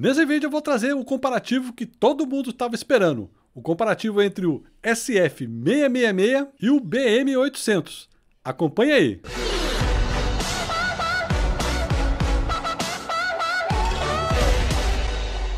Nesse vídeo eu vou trazer o comparativo que todo mundo estava esperando, o comparativo entre o SF666 e o BM800. Acompanhe aí!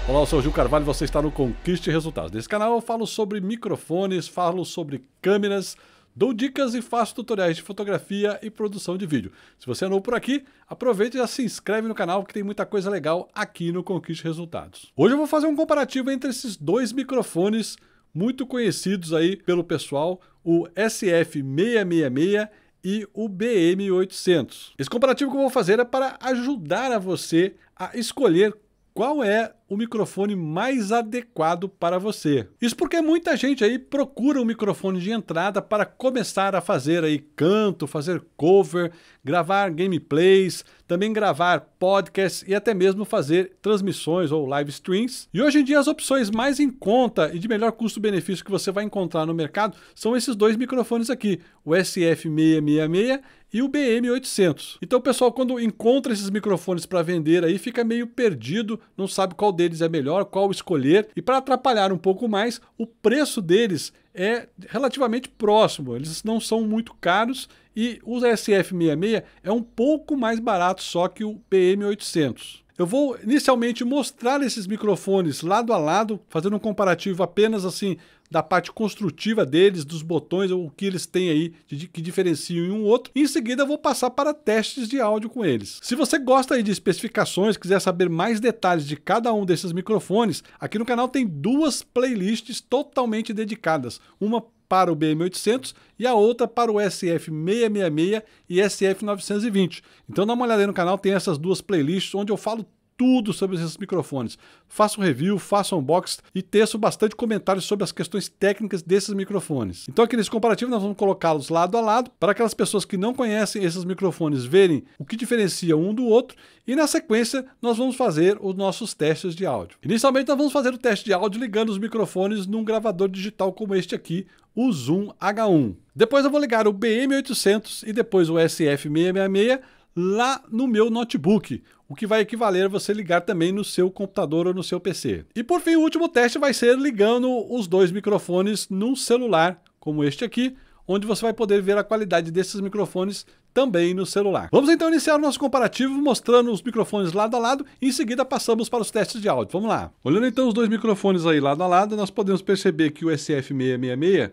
Olá, eu sou o Gil Carvalho e você está no Conquiste Resultados. Nesse canal eu falo sobre microfones, falo sobre câmeras, Dou dicas e faço tutoriais de fotografia e produção de vídeo. Se você é novo por aqui, aproveita e já se inscreve no canal que tem muita coisa legal aqui no Conquiste Resultados. Hoje eu vou fazer um comparativo entre esses dois microfones muito conhecidos aí pelo pessoal, o SF666 e o BM800. Esse comparativo que eu vou fazer é para ajudar a você a escolher qual é o microfone mais adequado para você. Isso porque muita gente aí procura um microfone de entrada para começar a fazer aí canto, fazer cover, gravar gameplays, também gravar podcasts e até mesmo fazer transmissões ou live streams. E hoje em dia as opções mais em conta e de melhor custo-benefício que você vai encontrar no mercado são esses dois microfones aqui, o SF666 e o BM800. Então, pessoal, quando encontra esses microfones para vender aí, fica meio perdido, não sabe qual deles é melhor, qual escolher. E para atrapalhar um pouco mais, o preço deles é relativamente próximo, eles não são muito caros e o SF66 é um pouco mais barato só que o PM800. Eu vou inicialmente mostrar esses microfones lado a lado, fazendo um comparativo apenas assim da parte construtiva deles, dos botões, o que eles têm aí de, que diferenciam um outro. Em seguida, eu vou passar para testes de áudio com eles. Se você gosta aí de especificações, quiser saber mais detalhes de cada um desses microfones, aqui no canal tem duas playlists totalmente dedicadas. Uma para o BM800 e a outra para o SF666 e SF920. Então dá uma olhada aí no canal, tem essas duas playlists onde eu falo tudo sobre esses microfones. Faço um review, faço um unboxing e teço bastante comentários sobre as questões técnicas desses microfones. Então aqui nesse comparativo nós vamos colocá-los lado a lado para aquelas pessoas que não conhecem esses microfones verem o que diferencia um do outro e na sequência nós vamos fazer os nossos testes de áudio. Inicialmente nós vamos fazer o teste de áudio ligando os microfones num gravador digital como este aqui, o Zoom H1. Depois eu vou ligar o BM800 e depois o SF666 lá no meu notebook, o que vai equivaler a você ligar também no seu computador ou no seu PC. E por fim, o último teste vai ser ligando os dois microfones num celular, como este aqui, onde você vai poder ver a qualidade desses microfones também no celular. Vamos então iniciar o nosso comparativo mostrando os microfones lado a lado e em seguida passamos para os testes de áudio. Vamos lá. Olhando então os dois microfones aí lado a lado, nós podemos perceber que o SF666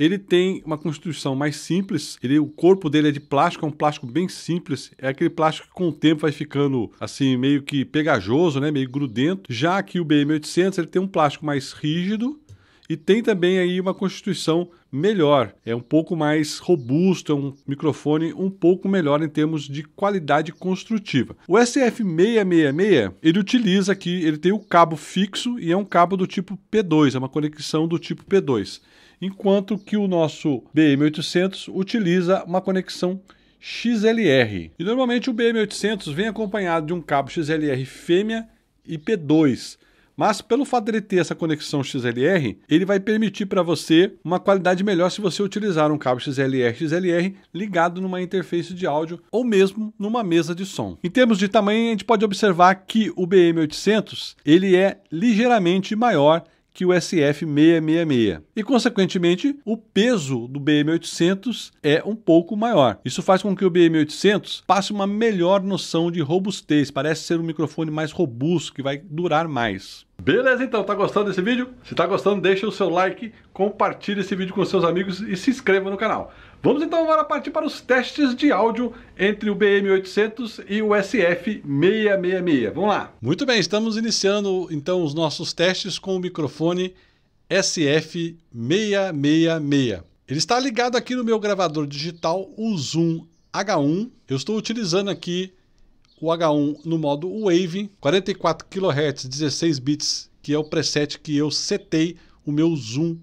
ele tem uma constituição mais simples, ele, o corpo dele é de plástico, é um plástico bem simples, é aquele plástico que com o tempo vai ficando assim meio que pegajoso, né, meio grudento. Já que o BM800 ele tem um plástico mais rígido, e tem também aí uma constituição melhor, é um pouco mais robusto, é um microfone um pouco melhor em termos de qualidade construtiva. O SF666, ele utiliza aqui, ele tem o cabo fixo e é um cabo do tipo P2, é uma conexão do tipo P2, enquanto que o nosso BM800 utiliza uma conexão XLR. E normalmente o BM800 vem acompanhado de um cabo XLR fêmea e P2. Mas pelo fato dele ter essa conexão XLR, ele vai permitir para você uma qualidade melhor se você utilizar um cabo XLR XLR ligado numa interface de áudio ou mesmo numa mesa de som. Em termos de tamanho, a gente pode observar que o BM800 ele é ligeiramente maior que o SF666. E, consequentemente, o peso do BM800 é um pouco maior. Isso faz com que o BM800 passe uma melhor noção de robustez, parece ser um microfone mais robusto, que vai durar mais. Beleza então, tá gostando desse vídeo? Se tá gostando, deixa o seu like, compartilhe esse vídeo com seus amigos e se inscreva no canal. Vamos então agora partir para os testes de áudio entre o BM800 e o SF666. Vamos lá! Muito bem, estamos iniciando então os nossos testes com o microfone SF666. Ele está ligado aqui no meu gravador digital, o Zoom H1. Eu estou utilizando aqui o H1 no modo Wave, 44 kHz, 16 bits, que é o preset que eu setei o meu Zoom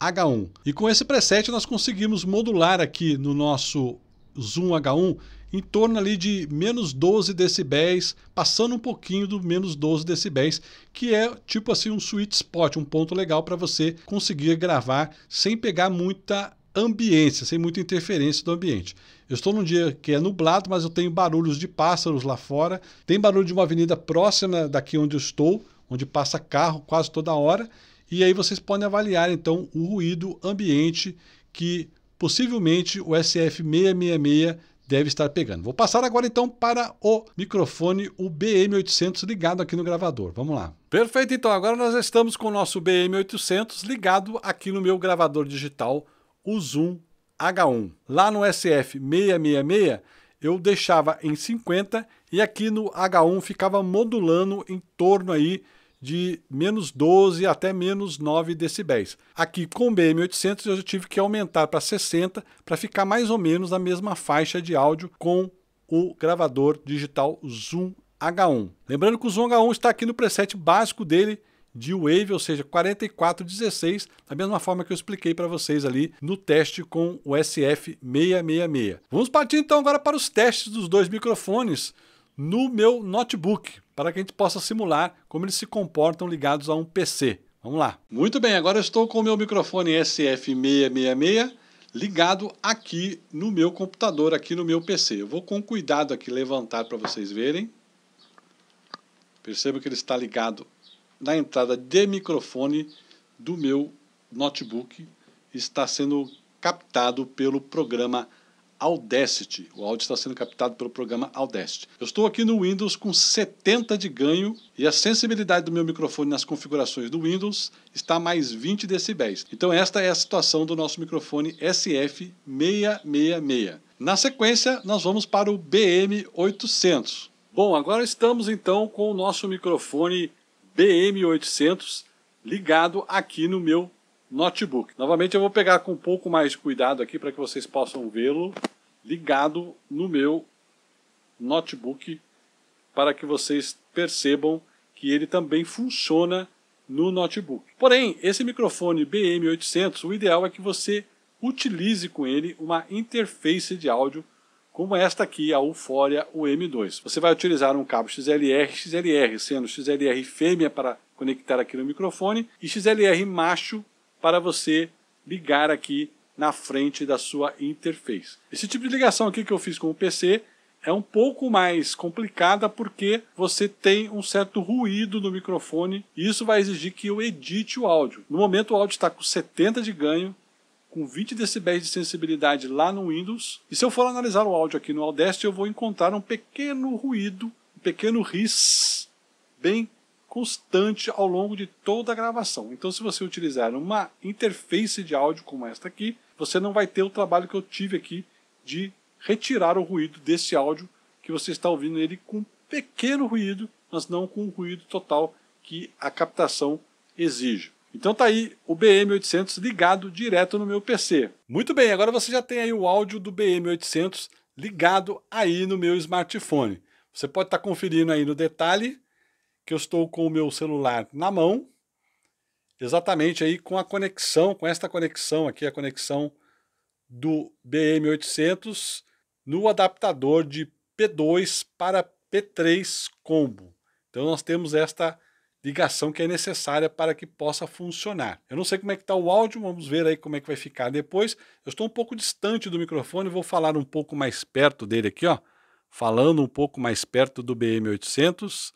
H1. E com esse preset nós conseguimos modular aqui no nosso Zoom H1 em torno ali de menos 12 decibéis, passando um pouquinho do menos 12 decibéis, que é tipo assim um sweet spot, um ponto legal para você conseguir gravar sem pegar muita ambiência, sem muita interferência do ambiente. Eu estou num dia que é nublado, mas eu tenho barulhos de pássaros lá fora, tem barulho de uma avenida próxima daqui onde eu estou, onde passa carro quase toda hora, e aí vocês podem avaliar então o ruído ambiente que possivelmente o SF666 deve estar pegando. Vou passar agora então para o microfone, o BM800 ligado aqui no gravador. Vamos lá. Perfeito, então agora nós estamos com o nosso BM800 ligado aqui no meu gravador digital, o Zoom H1. Lá no SF666 eu deixava em 50 e aqui no H1 ficava modulando em torno aí de menos 12 até menos 9 decibéis. Aqui com o BM800 eu tive que aumentar para 60 para ficar mais ou menos na mesma faixa de áudio com o gravador digital Zoom H1. Lembrando que o Zoom H1 está aqui no preset básico dele de Wave, ou seja, 4416, da mesma forma que eu expliquei para vocês ali no teste com o SF666. Vamos partir então agora para os testes dos dois microfones no meu notebook, para que a gente possa simular como eles se comportam ligados a um PC. Vamos lá. Muito bem, agora estou com o meu microfone SF666 ligado aqui no meu computador, aqui no meu PC. Eu vou com cuidado aqui levantar para vocês verem. Perceba que ele está ligado na entrada de microfone do meu notebook. Está sendo captado pelo programa Audacity. O áudio está sendo captado pelo programa Audacity. Eu estou aqui no Windows com 70 de ganho e a sensibilidade do meu microfone nas configurações do Windows está a mais 20 decibéis. Então esta é a situação do nosso microfone SF666. Na sequência, nós vamos para o BM800. Bom, agora estamos então com o nosso microfone BM800 ligado aqui no meu notebook. Novamente eu vou pegar com um pouco mais de cuidado aqui para que vocês possam vê-lo ligado no meu notebook para que vocês percebam que ele também funciona no notebook. Porém, esse microfone BM800, o ideal é que você utilize com ele uma interface de áudio como esta aqui, a Uforia UM2. Você vai utilizar um cabo XLR, XLR sendo XLR fêmea para conectar aqui no microfone e XLR macho para você ligar aqui na frente da sua interface. Esse tipo de ligação aqui que eu fiz com o PC é um pouco mais complicada porque você tem um certo ruído no microfone e isso vai exigir que eu edite o áudio. No momento o áudio está com 70 de ganho, com 20 decibéis de sensibilidade lá no Windows. E se eu for analisar o áudio aqui no Audacity, eu vou encontrar um pequeno ruído, um pequeno riss, bem constante ao longo de toda a gravação. Então, se você utilizar uma interface de áudio como esta aqui, você não vai ter o trabalho que eu tive aqui de retirar o ruído desse áudio que você está ouvindo ele com pequeno ruído, mas não com o ruído total que a captação exige. Então tá aí o BM800 ligado direto no meu PC. Muito bem, agora você já tem aí o áudio do BM800 ligado aí no meu smartphone. Você pode estar tá conferindo aí no detalhe que eu estou com o meu celular na mão, exatamente aí com a conexão, com esta conexão aqui, a conexão do BM800 no adaptador de P2 para P3 combo. Então nós temos esta ligação que é necessária para que possa funcionar. Eu não sei como é que está o áudio, vamos ver aí como é que vai ficar depois. Eu estou um pouco distante do microfone, vou falar um pouco mais perto dele aqui, ó, falando um pouco mais perto do BM800.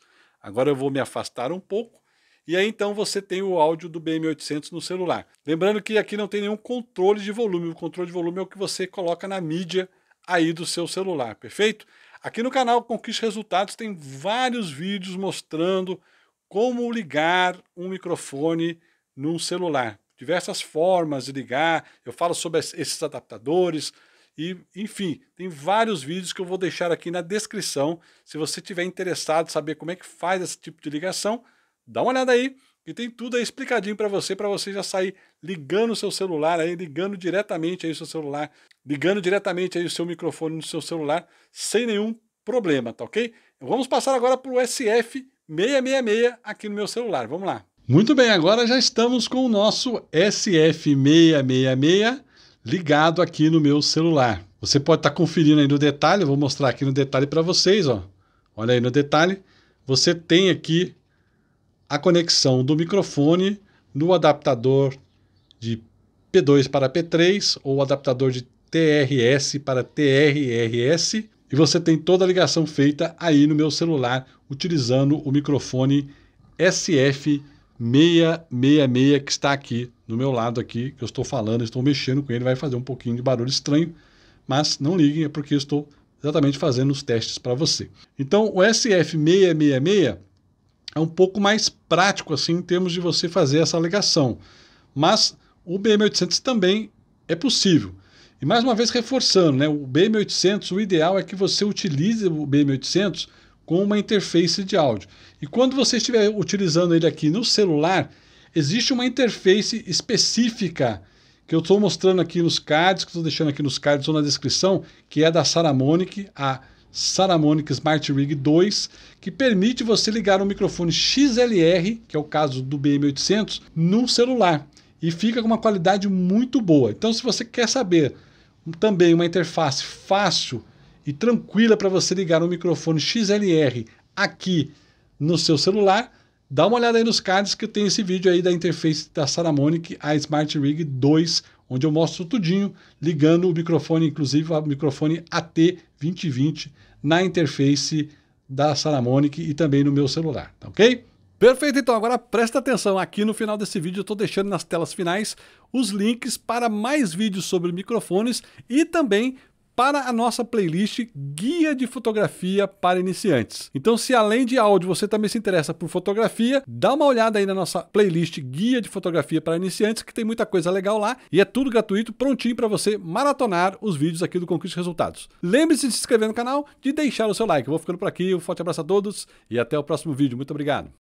Agora eu vou me afastar um pouco e aí então você tem o áudio do BM800 no celular. Lembrando que aqui não tem nenhum controle de volume, o controle de volume é o que você coloca na mídia aí do seu celular, perfeito? Aqui no canal Conquiste Resultados tem vários vídeos mostrando como ligar um microfone num celular. Diversas formas de ligar, eu falo sobre esses adaptadores, e, enfim, tem vários vídeos que eu vou deixar aqui na descrição. Se você tiver interessado em saber como é que faz esse tipo de ligação, dá uma olhada aí e tem tudo aí explicadinho para você, para você já sair ligando o seu celular aí, ligando diretamente aí o seu celular, ligando diretamente aí o seu microfone no seu celular, sem nenhum problema, tá ok? Vamos passar agora para o SF666 aqui no meu celular, vamos lá. Muito bem, agora já estamos com o nosso SF666 ligado aqui no meu celular. Você pode estar tá conferindo aí no detalhe, eu vou mostrar aqui no detalhe para vocês, ó. Olha aí no detalhe, você tem aqui a conexão do microfone no adaptador de P2 para P3 ou adaptador de TRS para TRRS e você tem toda a ligação feita aí no meu celular utilizando o microfone SF 666 que está aqui do meu lado aqui, que eu estou falando, estou mexendo com ele, vai fazer um pouquinho de barulho estranho, mas não liguem, é porque eu estou exatamente fazendo os testes para você. Então, o SF666 é um pouco mais prático assim em termos de você fazer essa ligação, mas o BM800 também é possível. E mais uma vez reforçando, né, o BM800, o ideal é que você utilize o BM800 com uma interface de áudio. E quando você estiver utilizando ele aqui no celular, existe uma interface específica que eu estou mostrando aqui nos cards, que estou deixando aqui nos cards ou na descrição, que é da Saramonic, a Saramonic Smart Rig 2, que permite você ligar um microfone XLR, que é o caso do BM800, num celular e fica com uma qualidade muito boa. Então, se você quer saber também uma interface fácil e tranquila para você ligar um microfone XLR aqui no seu celular. Dá uma olhada aí nos cards que tem esse vídeo aí da interface da Saramonic, a Smart Rig 2, onde eu mostro tudinho, ligando o microfone, inclusive o microfone AT2020 na interface da Saramonic e também no meu celular, tá ok? Perfeito, então agora presta atenção, aqui no final desse vídeo eu estou deixando nas telas finais os links para mais vídeos sobre microfones e também para a nossa playlist Guia de Fotografia para Iniciantes. Então, se além de áudio você também se interessa por fotografia, dá uma olhada aí na nossa playlist Guia de Fotografia para Iniciantes, que tem muita coisa legal lá e é tudo gratuito, prontinho para você maratonar os vídeos aqui do Conquista Resultados. Lembre-se de se inscrever no canal, de deixar o seu like. Eu vou ficando por aqui, um forte abraço a todos e até o próximo vídeo. Muito obrigado.